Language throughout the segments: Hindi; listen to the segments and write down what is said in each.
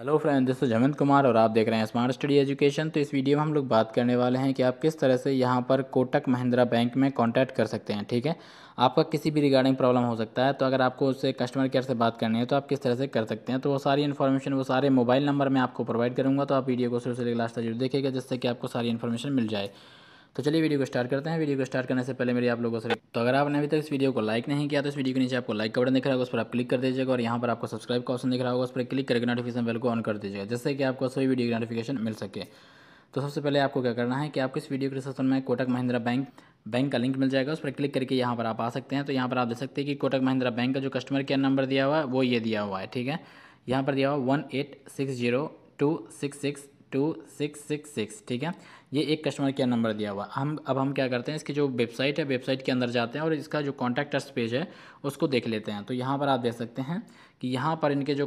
hello friend this is Hemant Kumar और आप देख रहे हैं स्मार्ट स्टडी एजुकेशन तो इस वीडियो में हम लोग बात करने वाले हैं कि आप किस तरह से यहाँ पर कोटक महिंद्रा बैंक में कांटेक्ट कर सकते हैं ठीक है आपका किसी भी रिगार्डिंग प्रॉब्लम हो सकता है तो अगर आपको उससे कस्टमर केयर से बात करनी है तो आप किस तरह से कर सकते हैं तो वो सारी इन्फॉर्मेशन वो सारे मोबाइल नंबर मैं आपको प्रोवाइड करूँगा तो आप वीडियो को शुरू से लास्ट तक जरूर देखेगा जिससे कि आपको सारी इन्फॉर्मेशन मिल जाए तो चलिए वीडियो को स्टार्ट करते हैं वीडियो को स्टार्ट करने से पहले मेरी आप लोगों से तो अगर आपने अभी तक इस वीडियो को लाइक नहीं किया तो इस वीडियो के नीचे आपको लाइक का बटन दिख रहा होगा उस पर आप क्लिक कर दीजिएगा और यहाँ पर आपको सब्सक्राइब का ऑप्शन दिख रहा होगा उस पर क्लिक करके नोटिफिकेशन बेल को ऑन कर दीजिएगा जिससे कि आपको सभी वीडियो की नोटिफिकेशन मिल सके तो सबसे पहले आपको क्या करना है कि आपको इस वीडियो के डिस्क्रिप्शन में कोटक महिंद्रा बैंक बैंक का लिंक मिल जाएगा उस पर क्लिक करके यहाँ पर आप आ सकते हैं तो यहाँ पर आप देख सकते हैं कि कोटक महिंद्रा बैंक का जो कस्टमर केयर नंबर दिया हुआ है वो ये दिया हुआ है ठीक है यहाँ पर दिया हुआ one eight six zero two six six two six six six ठीक है ये एक कस्टमर केयर नंबर दिया हुआ हम अब हम क्या करते हैं इसकी जो वेबसाइट है वेबसाइट के अंदर जाते हैं और इसका जो कॉन्टैक्टर्स पेज है उसको देख लेते हैं तो यहाँ पर आप देख सकते हैं कि यहाँ पर इनके जो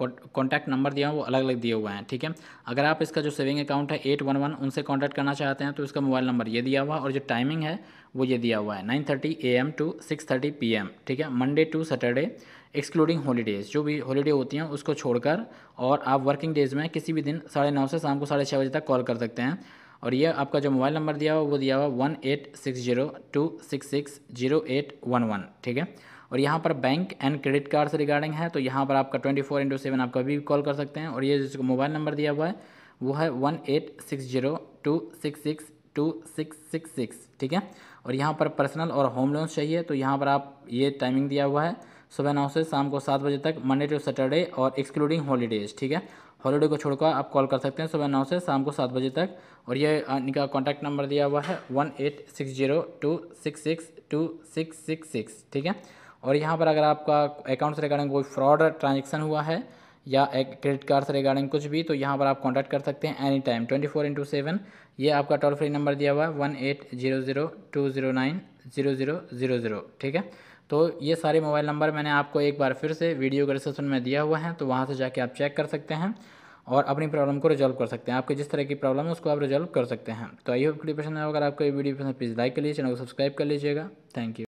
कॉन्टैक्ट नंबर दिया है वो अलग अलग दिए हुए हैं ठीक है अगर आप इसका जो सेविंग अकाउंट है एट वन वन उनसे कॉन्टैक्ट करना चाहते हैं तो इसका मोबाइल नंबर ये दिया हुआ और जो टाइमिंग है वो ये दिया हुआ है nine thirty A M to six thirty P M ठीक है Monday to Saturday excluding holidays जो भी हॉलीडे होती हैं उसको छोड़कर और आप वर्किंग डेज़ में किसी भी दिन साढ़े नौ से शाम को साढ़े छः बजे तक कॉल कर सकते हैं और ये आपका जो मोबाइल नंबर दिया हुआ वो दिया हुआ one eight six zero two six six zero eight one one ठीक है और यहाँ पर बैंक एंड क्रेडिट कार्ड से रिगार्डिंग है तो यहाँ पर आपका ट्वेंटी फोर इंटू सेवन आप कभी भी कॉल कर सकते हैं और ये जिसको मोबाइल नंबर दिया हुआ है वो है one eight six zero two six six two six six six ठीक है और यहाँ पर पर्सनल और होम लोन्स चाहिए तो यहाँ पर आप ये टाइमिंग दिया हुआ है सुबह नौ से शाम को सात बजे तक मंडे टू सैटरडे और एक्सक्लूडिंग हॉलीडेज़ ठीक है हॉलीडे को छोड़कर आप कॉल कर सकते हैं सुबह नौ से शाम को सात बजे तक और ये इनका कॉन्टैक्ट नंबर दिया हुआ है one eight six zero two six six two six six six ठीक है और यहाँ पर अगर आपका अकाउंट से रिगार्डिंग कोई फ्रॉड ट्रांजेक्शन हुआ है या क्रेडिट कार्ड से रिगार्डिंग कुछ भी तो यहाँ पर आप कांटेक्ट कर सकते हैं any time twenty four into seven ये आपका टोल फ्री नंबर दिया हुआ है one eight zero zero two zero nine zero zero zero zero ठीक है तो ये सारे मोबाइल नंबर मैंने आपको एक बार फिर से वीडियो के रिसेप्शन में दिया हुआ है तो वहाँ से जाके आप चेक कर सकते हैं और अपनी प्रॉब्लम को रिजॉल्व कर सकते हैं आपके जिस तरह की प्रॉब्लम है उसको आप रिजॉल्व कर सकते हैं तो आई होप वीडियो पसंद है अगर आपको ये वीडियो पसंद प्लीज़ लाइक कर लीजिए चैनल को सब्सक्राइब कर लीजिएगा थैंक यू